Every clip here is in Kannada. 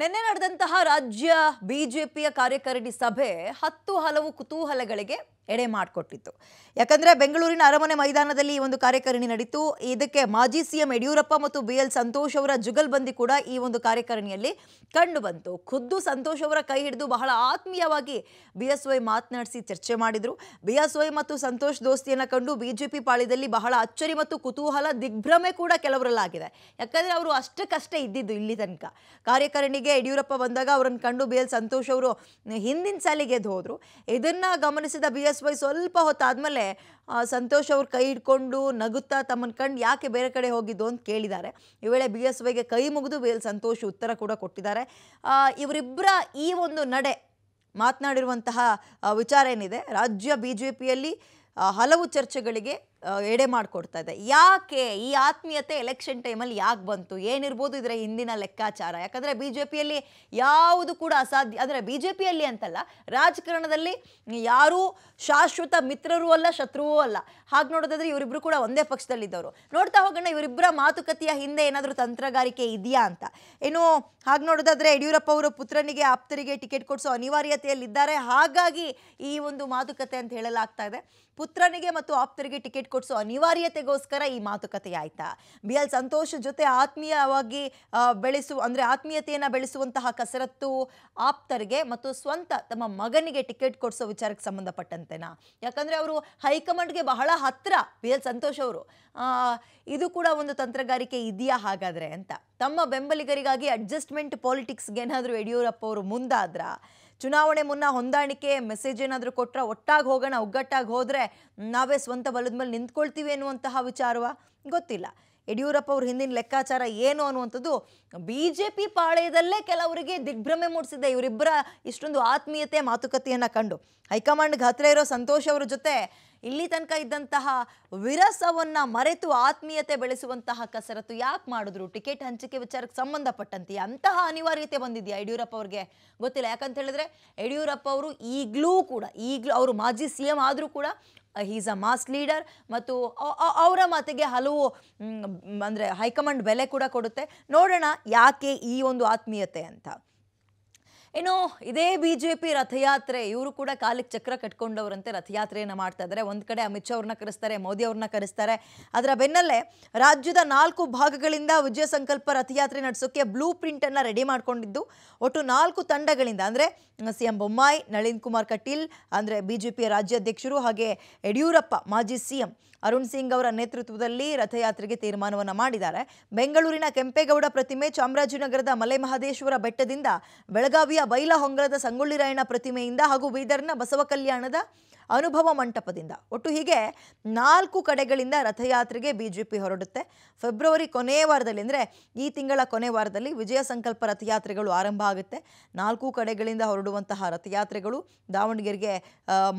ನಿನ್ನೆ ನಡೆದಂತಹ ರಾಜ್ಯ ಬಿಜೆಪಿಯ ಕಾರ್ಯಕಾರಿಣಿ ಸಭೆ ಹತ್ತು ಹಲವು ಕುತೂಹಲಗಳಿಗೆ ಎಡೆ ಮಾಡಿಕೊಟ್ಟಿತ್ತು ಯಾಕಂದರೆ ಬೆಂಗಳೂರಿನ ಅರಮನೆ ಮೈದಾನದಲ್ಲಿ ಈ ಒಂದು ಕಾರ್ಯಕಾರಿಣಿ ನಡೀತು ಇದಕ್ಕೆ ಮಾಜಿ ಸಿಎಂ ಯಡಿಯೂರಪ್ಪ ಮತ್ತು ಬಿ ಎಲ್ ಸಂತೋಷ್ ಅವರ ಜುಗಲ್ಬಂದಿ ಕೂಡ ಈ ಒಂದು ಕಾರ್ಯಕಾರಿಣಿಯಲ್ಲಿ ಕಂಡು ಬಂತು ಖುದ್ದು ಸಂತೋಷ್ ಅವರ ಕೈ ಹಿಡಿದು ಬಹಳ ಆತ್ಮೀಯವಾಗಿ ಬಿ ಎಸ್ ವೈ ಮಾತನಾಡಿಸಿ ಚರ್ಚೆ ಮಾಡಿದರು ಬಿ ಎಸ್ ವೈ ಮತ್ತು ಸಂತೋಷ್ ದೋಸ್ತಿಯನ್ನು ಕಂಡು ಬಿಜೆಪಿ ಪಾಳ್ಯದಲ್ಲಿ ಬಹಳ ಅಚ್ಚರಿ ಮತ್ತು ಕುತೂಹಲ ದಿಗ್ಭ್ರಮೆ ಕೂಡ ಕೆಲವರಲ್ಲಾಗಿದೆ ಯಾಕಂದರೆ ಅವರು ಅಷ್ಟಕ್ಕಷ್ಟೇ ಇದ್ದಿದ್ದು ಇಲ್ಲಿ ತನಕ ಕಾರ್ಯಕಾರಿಣಿಗೆ ಬೆಳಗ್ಗೆ ಯಡಿಯೂರಪ್ಪ ಬಂದಾಗ ಅವರನ್ನು ಕಂಡು ಬಿ ಎಲ್ ಸಂತೋಷ್ ಅವರು ಹಿಂದಿನ ಸಾಲಿಗೆ ಎದ್ದು ಹೋದರು ಇದನ್ನು ಗಮನಿಸಿದ ಬಿ ಎಸ್ ವೈ ಸ್ವಲ್ಪ ಹೊತ್ತಾದಮೇಲೆ ಸಂತೋಷ್ ಅವರು ಕೈ ಹಿಡ್ಕೊಂಡು ನಗುತ್ತಾ ತಮ್ಮನ್ನು ಕಂಡು ಯಾಕೆ ಬೇರೆ ಕಡೆ ಹೋಗಿದ್ದು ಅಂತ ಕೇಳಿದ್ದಾರೆ ಈ ವೇಳೆ ಬಿ ಎಸ್ ವೈಗೆ ಕೈ ಮುಗಿದು ಬಿ ಎಲ್ ಸಂತೋಷ್ ಉತ್ತರ ಕೂಡ ಕೊಟ್ಟಿದ್ದಾರೆ ಇವರಿಬ್ಬರ ಈ ಒಂದು ನಡೆ ಮಾತನಾಡಿರುವಂತಹ ವಿಚಾರ ಏನಿದೆ ರಾಜ್ಯ ಬಿ ಜೆ ಹಲವು ಚರ್ಚೆಗಳಿಗೆ ಎಡೆ ಮಾಡಿಕೊಡ್ತಾ ಇದೆ ಯಾಕೆ ಈ ಆತ್ಮೀಯತೆ ಎಲೆಕ್ಷನ್ ಟೈಮಲ್ಲಿ ಯಾಕೆ ಬಂತು ಏನಿರ್ಬೋದು ಇದರ ಹಿಂದಿನ ಲೆಕ್ಕಾಚಾರ ಯಾಕಂದರೆ ಬಿ ಜೆ ಪಿಯಲ್ಲಿ ಯಾವುದು ಕೂಡ ಅಸಾಧ್ಯ ಅಂದರೆ ಬಿ ಜೆ ಪಿಯಲ್ಲಿ ಅಂತಲ್ಲ ರಾಜಕಾರಣದಲ್ಲಿ ಯಾರೂ ಶಾಶ್ವತ ಮಿತ್ರರೂ ಅಲ್ಲ ಶತ್ರುವೂ ಅಲ್ಲ ಹಾಗೆ ನೋಡೋದಾದ್ರೆ ಇವರಿಬ್ಬರು ಕೂಡ ಒಂದೇ ಪಕ್ಷದಲ್ಲಿದ್ದವರು ನೋಡ್ತಾ ಹೋಗೋಣ ಇವರಿಬ್ಬರ ಮಾತುಕತೆಯ ಹಿಂದೆ ಏನಾದರೂ ತಂತ್ರಗಾರಿಕೆ ಇದೆಯಾ ಅಂತ ಏನು ಹಾಗೆ ನೋಡೋದಾದ್ರೆ ಯಡಿಯೂರಪ್ಪ ಅವರ ಪುತ್ರನಿಗೆ ಆಪ್ತರಿಗೆ ಟಿಕೆಟ್ ಕೊಡಿಸೋ ಅನಿವಾರ್ಯತೆಯಲ್ಲಿದ್ದಾರೆ ಹಾಗಾಗಿ ಈ ಒಂದು ಮಾತುಕತೆ ಅಂತ ಹೇಳಲಾಗ್ತಾ ಇದೆ ಪುತ್ರನಿಗೆ ಮತ್ತು ಆಪ್ತರಿಗೆ ಟಿಕೆಟ್ ಟಿಕೆಟ್ ಅನಿವಾರ್ಯತೆಗೋಸ್ಕರ ಈ ಮಾತುಕತೆ ಆಯ್ತಾ ಬಿ ಎಲ್ ಸಂತೋಷ್ ಜೊತೆ ಆತ್ಮೀಯವಾಗಿ ಬೆಳೆಸು ಅಂದ್ರೆ ಆತ್ಮೀಯತೆಯನ್ನ ಬೆಳೆಸುವಂತಹ ಕಸರತ್ತು ಆಪ್ತರಿಗೆ ಮತ್ತು ಸ್ವಂತ ತಮ್ಮ ಮಗನಿಗೆ ಟಿಕೆಟ್ ಕೊಡಿಸೋ ವಿಚಾರಕ್ಕೆ ಸಂಬಂಧಪಟ್ಟಂತೆನಾ ಯಾಕಂದ್ರೆ ಅವರು ಹೈಕಮಾಂಡ್ಗೆ ಬಹಳ ಹತ್ರ ಬಿ ಎಲ್ ಸಂತೋಷ್ ಅವರು ಇದು ಕೂಡ ಒಂದು ತಂತ್ರಗಾರಿಕೆ ಇದೆಯಾ ಹಾಗಾದ್ರೆ ಅಂತ ತಮ್ಮ ಬೆಂಬಲಿಗರಿಗಾಗಿ ಅಡ್ಜಸ್ಟ್ಮೆಂಟ್ ಪಾಲಿಟಿಕ್ಸ್ಗೆ ಏನಾದರೂ ಯಡಿಯೂರಪ್ಪ ಅವರು ಮುಂದಾದ್ರ ಚುನಾವಣೆ ಮುನ್ನ ಹೊಂದಾಣಿಕೆ ಮೆಸೇಜ್ ಏನಾದರೂ ಕೊಟ್ಟರೆ ಒಟ್ಟಾಗಿ ಹೋಗೋಣ ಒಗ್ಗಟ್ಟಾಗಿ ಹೋದರೆ ನಾವೇ ಸ್ವಂತ ಬಲದ ಮೇಲೆ ನಿಂತ್ಕೊಳ್ತೀವಿ ಎನ್ನುವಂತಹ ವಿಚಾರವ ಗೊತ್ತಿಲ್ಲ ಯಡಿಯೂರಪ್ಪ ಅವ್ರ ಹಿಂದಿನ ಲೆಕ್ಕಾಚಾರ ಏನು ಅನ್ನುವಂಥದ್ದು ಬಿ ಜೆ ಪಿ ಪಾಳೆಯದಲ್ಲೇ ಕೆಲವರಿಗೆ ದಿಗ್ಭ್ರಮೆ ಮೂಡಿಸಿದೆ ಇವರಿಬ್ಬರ ಇಷ್ಟೊಂದು ಆತ್ಮೀಯತೆ ಮಾತುಕತೆಯನ್ನು ಕಂಡು ಹೈಕಮಾಂಡ್ಗೆ ಹತ್ತಿರ ಇರೋ ಸಂತೋಷ್ ಅವರ ಜೊತೆ ಇಲ್ಲಿ ತನಕ ಇದ್ದಂತಹ ವಿರಸವನ್ನು ಮರೆತು ಆತ್ಮೀಯತೆ ಬೆಳೆಸುವಂತಹ ಕಸರತ್ತು ಯಾಕೆ ಮಾಡಿದ್ರು ಟಿಕೆಟ್ ಹಂಚಿಕೆ ವಿಚಾರಕ್ಕೆ ಸಂಬಂಧಪಟ್ಟಂತೆ ಅಂತಹ ಅನಿವಾರ್ಯತೆ ಬಂದಿದೆಯಾ ಯಡಿಯೂರಪ್ಪ ಅವ್ರಿಗೆ ಗೊತ್ತಿಲ್ಲ ಯಾಕಂತ ಹೇಳಿದ್ರೆ ಯಡಿಯೂರಪ್ಪ ಅವರು ಈಗಲೂ ಕೂಡ ಈಗಲೂ ಅವರು ಮಾಜಿ ಸಿ ಎಂ ಆದರೂ ಕೂಡ ಈಸ್ ಅ ಮಾಸ್ ಲೀಡರ್ ಮತ್ತು ಅವರ ಮಾತಿಗೆ ಹಲವು ಅಂದರೆ ಹೈಕಮಾಂಡ್ ಬೆಲೆ ಕೂಡ ಕೊಡುತ್ತೆ ನೋಡೋಣ ಯಾಕೆ ಈ ಒಂದು ಆತ್ಮೀಯತೆ ಅಂತ ಇನ್ನು ಇದೇ ಬಿಜೆಪಿ ರಥಯಾತ್ರೆ ಇವರು ಕೂಡ ಕಾಲಿಗೆ ಚಕ್ರ ಕಟ್ಕೊಂಡವರಂತೆ ರಥಯಾತ್ರೆಯನ್ನು ಮಾಡ್ತಾ ಇದ್ದಾರೆ ಒಂದು ಕಡೆ ಅಮಿತ್ ಶಾ ಅವ್ರನ್ನ ಕರೆಸ್ತಾರೆ ಮೋದಿ ಅವ್ರನ್ನ ಕರೆಸ್ತಾರೆ ಅದರ ಬೆನ್ನಲ್ಲೇ ರಾಜ್ಯದ ನಾಲ್ಕು ಭಾಗಗಳಿಂದ ವಿಜಯ ಸಂಕಲ್ಪ ರಥಯಾತ್ರೆ ನಡೆಸೋಕೆ ಬ್ಲೂ ಪ್ರಿಂಟನ್ನು ರೆಡಿ ಮಾಡ್ಕೊಂಡಿದ್ದು ಒಟ್ಟು ನಾಲ್ಕು ತಂಡಗಳಿಂದ ಅಂದರೆ ಸಿಎಂ ಬೊಮ್ಮಾಯಿ ನಳಿನ್ ಕುಮಾರ್ ಕಟೀಲ್ ಅಂದರೆ ಪಿಯ ರಾಜ್ಯಾಧ್ಯಕ್ಷರು ಹಾಗೆ ಯಡಿಯೂರಪ್ಪ ಮಾಜಿ ಸಿಎಂ ಅರುಣ್ ಸಿಂಗ್ ಅವರ ನೇತೃತ್ವದಲ್ಲಿ ರಥಯಾತ್ರೆಗೆ ತೀರ್ಮಾನವನ್ನು ಮಾಡಿದ್ದಾರೆ ಬೆಂಗಳೂರಿನ ಕೆಂಪೇಗೌಡ ಪ್ರತಿಮೆ ಚಾಮರಾಜನಗರದ ಮಲೆಮಹದೇಶ್ವರ ಬೆಟ್ಟದಿಂದ ಬೆಳಗಾವಿಯ ಬೈಲಹೊಂಗಲದ ಸಂಗೊಳ್ಳಿ ರಾಯಣ್ಣ ಪ್ರತಿಮೆಯಿಂದ ಹಾಗೂ ಬೀದರ್ನ ಬಸವ ಕಲ್ಯಾಣದ ಅನುಭವ ಮಂಟಪದಿಂದ ಒಟ್ಟು ಹೀಗೆ ನಾಲ್ಕು ಕಡೆಗಳಿಂದ ರಥಯಾತ್ರೆಗೆ ಬಿ ಜೆ ಪಿ ಹೊರಡುತ್ತೆ ಫೆಬ್ರವರಿ ಕೊನೆಯ ವಾರದಲ್ಲಿ ಅಂದರೆ ಈ ತಿಂಗಳ ಕೊನೆ ವಾರದಲ್ಲಿ ವಿಜಯ ಸಂಕಲ್ಪ ರಥಯಾತ್ರೆಗಳು ಆರಂಭ ಆಗುತ್ತೆ ನಾಲ್ಕು ಕಡೆಗಳಿಂದ ಹೊರಡುವಂತಹ ರಥಯಾತ್ರೆಗಳು ದಾವಣಗೆರೆಗೆ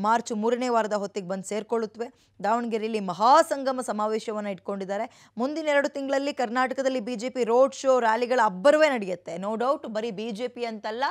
ಮಾರ್ಚ್ ಮೂರನೇ ವಾರದ ಹೊತ್ತಿಗೆ ಬಂದು ಸೇರಿಕೊಳ್ಳುತ್ತವೆ ದಾವಣಗೆರೆಯಲ್ಲಿ ಮಹಾಸಂಗಮ ಸಮಾವೇಶವನ್ನು ಇಟ್ಕೊಂಡಿದ್ದಾರೆ ಮುಂದಿನ ಎರಡು ತಿಂಗಳಲ್ಲಿ ಕರ್ನಾಟಕದಲ್ಲಿ B J P road show ರ್ಯಾಲಿಗಳ ಅಬ್ಬರವೇ ನಡೆಯುತ್ತೆ ನೋ ಡೌಟ್ ಬರೀ ಬಿ ಜೆ ಪಿ ಅಂತಲ್ಲ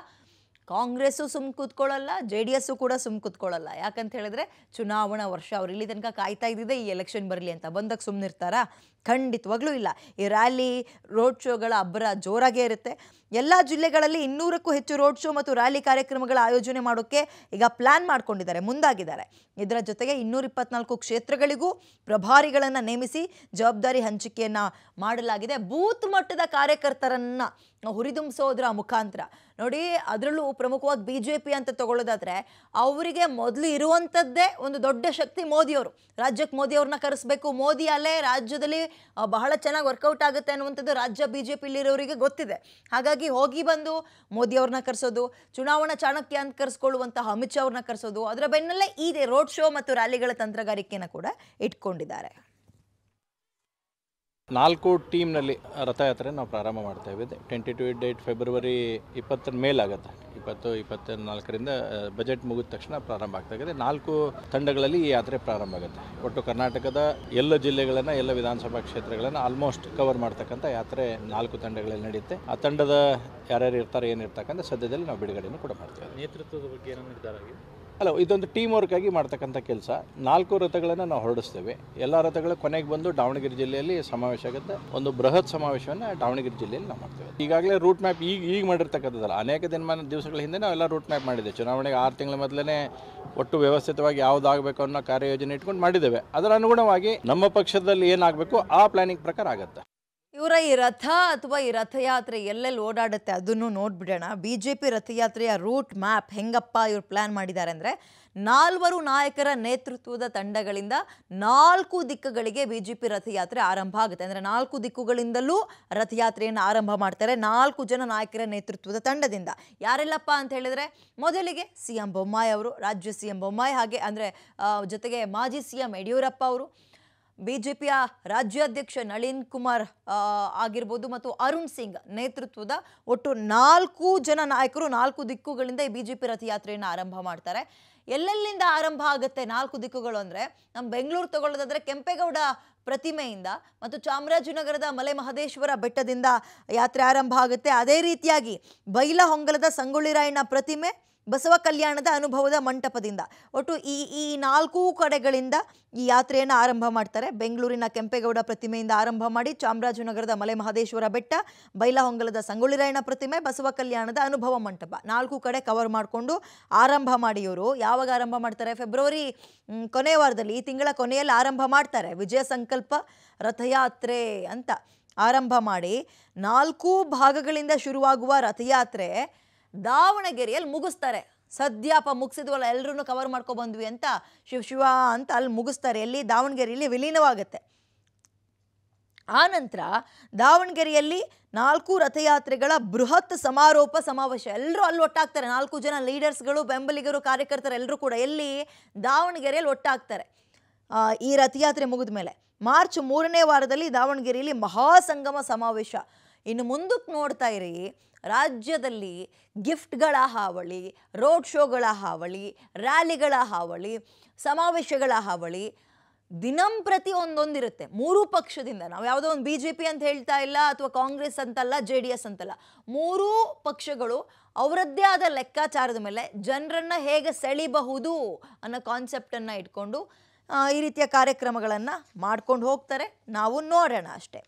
ಕಾಂಗ್ರೆಸ್ಸು ಸುಮ್ ಕೂತ್ಕೊಳ್ಳಲ್ಲ ಜೆ ಡಿ ಎಸ್ಸು ಕೂಡ ಸುಮ್ ಕೂತ್ಕೊಳ್ಳಲ್ಲ ಯಾಕಂತ ಹೇಳಿದ್ರೆ ಚುನಾವಣಾ ವರ್ಷ ಅವ್ರು ಇಲ್ಲಿ ತನಕ ಕಾಯ್ತಾ ಇದ್ದಿದ್ದೆ ಈ ಎಲೆಕ್ಷನ್ ಬರಲಿ ಅಂತ ಬಂದಾಗ ಸುಮ್ಮನಿರ್ತಾರಾ ಖಂಡಿತವಾಗ್ಲೂ ಇಲ್ಲ ಈ ರ್ಯಾಲಿ ರೋಡ್ ಶೋಗಳ ಅಬ್ಬರ ಜೋರಾಗೇ ಇರುತ್ತೆ ಎಲ್ಲ ಜಿಲ್ಲೆಗಳಲ್ಲಿ ಇನ್ನೂರಕ್ಕೂ ಹೆಚ್ಚು ರೋಡ್ ಶೋ ಮತ್ತು ರ್ಯಾಲಿ ಕಾರ್ಯಕ್ರಮಗಳ ಆಯೋಜನೆ ಮಾಡೋಕ್ಕೆ ಈಗ ಪ್ಲ್ಯಾನ್ ಮಾಡ್ಕೊಂಡಿದ್ದಾರೆ ಮುಂದಾಗಿದ್ದಾರೆ ಇದರ ಜೊತೆಗೆ ಇನ್ನೂರ ಇಪ್ಪತ್ನಾಲ್ಕು ಕ್ಷೇತ್ರಗಳಿಗೂ ಪ್ರಭಾರಿಗಳನ್ನು ನೇಮಿಸಿ ಜವಾಬ್ದಾರಿ ಹಂಚಿಕೆಯನ್ನು ಮಾಡಲಾಗಿದೆ ಬೂತ್ ಮಟ್ಟದ ಕಾರ್ಯಕರ್ತರನ್ನು ಹುರಿದುಂಬಿಸೋದ್ರ ಮುಖಾಂತರ ನೋಡಿ ಅದರಲ್ಲೂ ಪ್ರಮುಖವಾಗಿ ಬಿ ಜೆ ಪಿ ಅಂತ ತಗೊಳ್ಳೋದಾದರೆ ಅವರಿಗೆ ಮೊದಲು ಇರುವಂಥದ್ದೇ ಒಂದು ದೊಡ್ಡ ಶಕ್ತಿ ಮೋದಿಯವರು ರಾಜ್ಯಕ್ಕೆ ಮೋದಿಯವ್ರನ್ನ ಕರೆಸಬೇಕು ಮೋದಿ ಅಲ್ಲೇ ರಾಜ್ಯದಲ್ಲಿ ಬಹಳ ಚೆನ್ನಾಗಿ ವರ್ಕೌಟ್ ಆಗುತ್ತೆ ಅನ್ನುವಂಥದ್ದು ರಾಜ್ಯ ಬಿ ಜೆ ಪಿಲಿರೋರಿಗೆ ಗೊತ್ತಿದೆ ಹಾಗಾಗಿ ಹೋಗಿ ಬಂದು ಮೋದಿ ಅವ್ರನ್ನ ಕರೆಸೋದು ಚುನಾವಣಾ ಚಾಣಕ್ಯ ಅಂತ ಕರೆಸ್ಕೊಳ್ಳುವಂತಹ ಅಮಿತ್ ಶಾ ಅವ್ರನ್ನ ಕರೆಸೋದು ಅದರ ಬೆನ್ನಲ್ಲೇ ಇದೆ ರೋಡ್ ಶೋ ಮತ್ತು ರ್ಯಾಲಿಗಳ ತಂತ್ರಗಾರಿಕೆಯನ್ನು ಕೂಡ ಇಟ್ಕೊಂಡಿದ್ದಾರೆ ನಾಲ್ಕು ಟೀಮ್ನಲ್ಲಿ ರಥಯಾತ್ರೆ ನಾವು ಪ್ರಾರಂಭ ಮಾಡ್ತಾ ಇದ್ದೀವಿ ಟ್ವೆಂಟಿ ಟು ಡೇಟ್ ಫೆಬ್ರವರಿ ಇಪ್ಪತ್ತರ ಮೇಲಾಗತ್ತೆ ಇಪ್ಪತ್ತು ಇಪ್ಪತ್ತ ನಾಲ್ಕರಿಂದ ಬಜೆಟ್ ಮುಗಿದ ತಕ್ಷಣ ಪ್ರಾರಂಭ ಇದೆ ನಾಲ್ಕು ತಂಡಗಳಲ್ಲಿ ಈ ಯಾತ್ರೆ ಪ್ರಾರಂಭ ಆಗುತ್ತೆ ಒಟ್ಟು ಕರ್ನಾಟಕದ ಎಲ್ಲ ಜಿಲ್ಲೆಗಳನ್ನು ಎಲ್ಲ ವಿಧಾನಸಭಾ ಕ್ಷೇತ್ರಗಳನ್ನು ಆಲ್ಮೋಸ್ಟ್ ಕವರ್ ಮಾಡ್ತಕ್ಕಂಥ ಯಾತ್ರೆ ನಾಲ್ಕು ತಂಡಗಳಲ್ಲಿ ನಡೆಯುತ್ತೆ ಆ ತಂಡದ ಯಾರ್ಯಾರು ಇರ್ತಾರೆ ಏನಿರ್ತಕ್ಕಂಥ ಸದ್ಯದಲ್ಲಿ ನಾವು ಬಿಡುಗಡೆಯನ್ನು ಕೂಡ ಮಾಡ್ತೇವೆ ನೇತೃತ್ವದ ಬಗ್ಗೆ ಏನೋ ನಿರ್ಧಾರ ಆಗಿದೆ ಹಲೋ ಇದೊಂದು ಟೀಮ್ ವರ್ಕ್ ಆಗಿ ಮಾಡ್ತಕ್ಕಂಥ ಕೆಲಸ ನಾಲ್ಕು ರಥಗಳನ್ನು ನಾವು ಹೊರಡಿಸ್ತೇವೆ ಎಲ್ಲ ರಥಗಳು ಕೊನೆಗೆ ಬಂದು ದಾವಣಗೆರೆ ಜಿಲ್ಲೆಯಲ್ಲಿ ಸಮಾವೇಶ ಆಗುತ್ತೆ ಒಂದು ಬೃಹತ್ ಸಮಾವೇಶವನ್ನು ದಾವಣಗೆರೆ ಜಿಲ್ಲೆಯಲ್ಲಿ ನಾವು ಮಾಡ್ತೇವೆ ಈಗಾಗಲೇ ರೂಟ್ ಮ್ಯಾಪ್ ಈಗ ಈಗ ಮಾಡಿರ್ತಕ್ಕಂಥದ್ದಲ್ಲ ಅನೇಕ ದಿನಮಾನ ದಿವಸಗಳ ಹಿಂದೆ ನಾವೆಲ್ಲ ರೂಟ್ ಮ್ಯಾಪ್ ಮಾಡಿದ್ದೆ ಚುನಾವಣೆಗೆ ಆರು ತಿಂಗಳ ಮೊದಲೇ ಒಟ್ಟು ವ್ಯವಸ್ಥಿತವಾಗಿ ಯಾವುದಾಗಬೇಕು ಅನ್ನೋ ಕಾರ್ಯಯೋಜನೆ ಇಟ್ಕೊಂಡು ಮಾಡಿದ್ದೇವೆ ಅದರ ಅನುಗುಣವಾಗಿ ನಮ್ಮ ಪಕ್ಷದಲ್ಲಿ ಏನಾಗಬೇಕು ಆ ಪ್ಲಾನಿಂಗ್ ಪ್ರಕಾರ ಆಗುತ್ತೆ ಇವರ ಈ ರಥ ಅಥವಾ ಈ ರಥಯಾತ್ರೆ ಎಲ್ಲೆಲ್ಲಿ ಓಡಾಡುತ್ತೆ ಅದನ್ನು ನೋಡ್ಬಿಡೋಣ ಬಿ ಜೆ ಪಿ ರಥಯಾತ್ರೆಯ ರೂಟ್ ಮ್ಯಾಪ್ ಹೆಂಗಪ್ಪ ಇವರು ಪ್ಲ್ಯಾನ್ ಮಾಡಿದ್ದಾರೆ ಅಂದರೆ ನಾಲ್ವರು ನಾಯಕರ ನೇತೃತ್ವದ ತಂಡಗಳಿಂದ ನಾಲ್ಕು ದಿಕ್ಕುಗಳಿಗೆ ಬಿ ಜೆ ಪಿ ರಥಯಾತ್ರೆ ಆರಂಭ ಆಗುತ್ತೆ ಅಂದರೆ ನಾಲ್ಕು ದಿಕ್ಕುಗಳಿಂದಲೂ ರಥಯಾತ್ರೆಯನ್ನು ಆರಂಭ ಮಾಡ್ತಾರೆ ನಾಲ್ಕು ಜನ ನಾಯಕರ ನೇತೃತ್ವದ ತಂಡದಿಂದ ಯಾರೆಲ್ಲಪ್ಪ ಅಂತ ಹೇಳಿದರೆ ಮೊದಲಿಗೆ ಸಿ ಎಂ ಬೊಮ್ಮಾಯಿ ಅವರು ರಾಜ್ಯ ಸಿ ಎಂ ಬೊಮ್ಮಾಯಿ ಹಾಗೆ ಅಂದರೆ ಜೊತೆಗೆ ಮಾಜಿ ಸಿ ಎಂ ಯಡಿಯೂರಪ್ಪ ಅವರು ಬಿಜೆಪಿಯ ರಾಜ್ಯಾಧ್ಯಕ್ಷ ನಳಿನ್ ಕುಮಾರ್ ಆಗಿರ್ಬೋದು ಮತ್ತು ಅರುಣ್ ಸಿಂಗ್ ನೇತೃತ್ವದ ಒಟ್ಟು ನಾಲ್ಕು ಜನ ನಾಯಕರು ನಾಲ್ಕು ದಿಕ್ಕುಗಳಿಂದ ಈ ಬಿಜೆಪಿ ರಥಯಾತ್ರೆಯನ್ನು ಆರಂಭ ಮಾಡ್ತಾರೆ ಎಲ್ಲೆಲ್ಲಿಂದ ಆರಂಭ ಆಗುತ್ತೆ ನಾಲ್ಕು ದಿಕ್ಕುಗಳು ಅಂದರೆ ನಮ್ಮ ಬೆಂಗಳೂರು ತಗೊಳ್ಳೋದಾದ್ರೆ ಕೆಂಪೇಗೌಡ ಪ್ರತಿಮೆಯಿಂದ ಮತ್ತು ಚಾಮರಾಜನಗರದ ಮಲೆ ಮಹದೇಶ್ವರ ಬೆಟ್ಟದಿಂದ ಯಾತ್ರೆ ಆರಂಭ ಆಗುತ್ತೆ ಅದೇ ರೀತಿಯಾಗಿ ಬೈಲಹೊಂಗಲದ ಸಂಗೊಳ್ಳಿರಾಯಣ್ಣ ಪ್ರತಿಮೆ ಬಸವ ಕಲ್ಯಾಣದ ಅನುಭವದ ಮಂಟಪದಿಂದ ಒಟ್ಟು ಈ ಈ ನಾಲ್ಕು ಕಡೆಗಳಿಂದ ಈ ಯಾತ್ರೆಯನ್ನು ಆರಂಭ ಮಾಡ್ತಾರೆ ಬೆಂಗಳೂರಿನ ಕೆಂಪೇಗೌಡ ಪ್ರತಿಮೆಯಿಂದ ಆರಂಭ ಮಾಡಿ ಚಾಮರಾಜನಗರದ ಮಲೆ ಮಹದೇಶ್ವರ ಬೆಟ್ಟ ಬೈಲಹೊಂಗಲದ ಸಂಗೊಳ್ಳಿರಾಯಣ ಪ್ರತಿಮೆ ಬಸವ ಕಲ್ಯಾಣದ ಅನುಭವ ಮಂಟಪ ನಾಲ್ಕು ಕಡೆ ಕವರ್ ಮಾಡಿಕೊಂಡು ಆರಂಭ ಮಾಡಿ ಇವರು ಯಾವಾಗ ಆರಂಭ ಮಾಡ್ತಾರೆ ಫೆಬ್ರವರಿ ಕೊನೆಯ ವಾರದಲ್ಲಿ ಈ ತಿಂಗಳ ಕೊನೆಯಲ್ಲಿ ಆರಂಭ ಮಾಡ್ತಾರೆ ವಿಜಯ ಸಂಕಲ್ಪ ಸಂಕಲ್ಪ ರಥಯಾತ್ರೆ ಅಂತ ಆರಂಭ ಮಾಡಿ ನಾಲ್ಕು ಭಾಗಗಳಿಂದ ಶುರುವಾಗುವ ರಥಯಾತ್ರೆ ದಾವಣಗೆರೆಯಲ್ಲಿ ಮುಗಿಸ್ತಾರೆ ಸದ್ಯಪ್ಪ ಮುಗಿಸಿದ್ವಲ್ಲ ಎಲ್ಲರೂ ಕವರ್ ಬಂದ್ವಿ ಅಂತ ಶಿವ ಶಿವ ಅಂತ ಅಲ್ಲಿ ಮುಗಿಸ್ತಾರೆ ಎಲ್ಲಿ ದಾವಣಗೆರೆಯಲ್ಲಿ ವಿಲೀನವಾಗುತ್ತೆ ನಂತರ ದಾವಣಗೆರೆಯಲ್ಲಿ ನಾಲ್ಕು ರಥಯಾತ್ರೆಗಳ ಬೃಹತ್ ಸಮಾರೋಪ ಸಮಾವೇಶ ಎಲ್ಲರೂ ಅಲ್ಲಿ ಒಟ್ಟಾಗ್ತಾರೆ ನಾಲ್ಕು ಜನ ಲೀಡರ್ಸ್ಗಳು ಬೆಂಬಲಿಗರು ಕಾರ್ಯಕರ್ತರು ಎಲ್ಲರೂ ಕೂಡ ಎಲ್ಲಿ ದಾವಣಗೆರೆಯಲ್ಲಿ ಒಟ್ಟಾಗ್ತಾರೆ ಈ ರಥಯಾತ್ರೆ ಮುಗಿದ ಮೇಲೆ ಮಾರ್ಚ್ ಮೂರನೇ ವಾರದಲ್ಲಿ ದಾವಣಗೆರೆಯಲ್ಲಿ ಮಹಾಸಂಗಮ ಸಮಾವೇಶ ಇನ್ನು ಮುಂದಕ್ಕೆ ನೋಡ್ತಾ ಇರಿ ರಾಜ್ಯದಲ್ಲಿ ಗಿಫ್ಟ್ಗಳ ಹಾವಳಿ ರೋಡ್ ಶೋಗಳ ಹಾವಳಿ ರ್ಯಾಲಿಗಳ ಹಾವಳಿ ಸಮಾವೇಶಗಳ ಹಾವಳಿ ದಿನಂಪ್ರತಿ ಒಂದೊಂದಿರುತ್ತೆ ಮೂರು ಪಕ್ಷದಿಂದ ನಾವು ಯಾವುದೋ ಒಂದು ಬಿ ಜೆ ಪಿ ಅಂತ ಹೇಳ್ತಾ ಇಲ್ಲ ಅಥವಾ ಕಾಂಗ್ರೆಸ್ ಅಂತಲ್ಲ ಜೆ ಡಿ ಎಸ್ ಅಂತಲ್ಲ ಮೂರೂ ಪಕ್ಷಗಳು ಅವರದ್ದೇ ಆದ ಲೆಕ್ಕಾಚಾರದ ಮೇಲೆ ಜನರನ್ನು ಹೇಗೆ ಸೆಳಿಬಹುದು ಅನ್ನೋ ಕಾನ್ಸೆಪ್ಟನ್ನು ಇಟ್ಕೊಂಡು ಈ ರೀತಿಯ ಕಾರ್ಯಕ್ರಮಗಳನ್ನು ಮಾಡ್ಕೊಂಡು ಹೋಗ್ತಾರೆ ನಾವು ನೋಡೋಣ ಅಷ್ಟೇ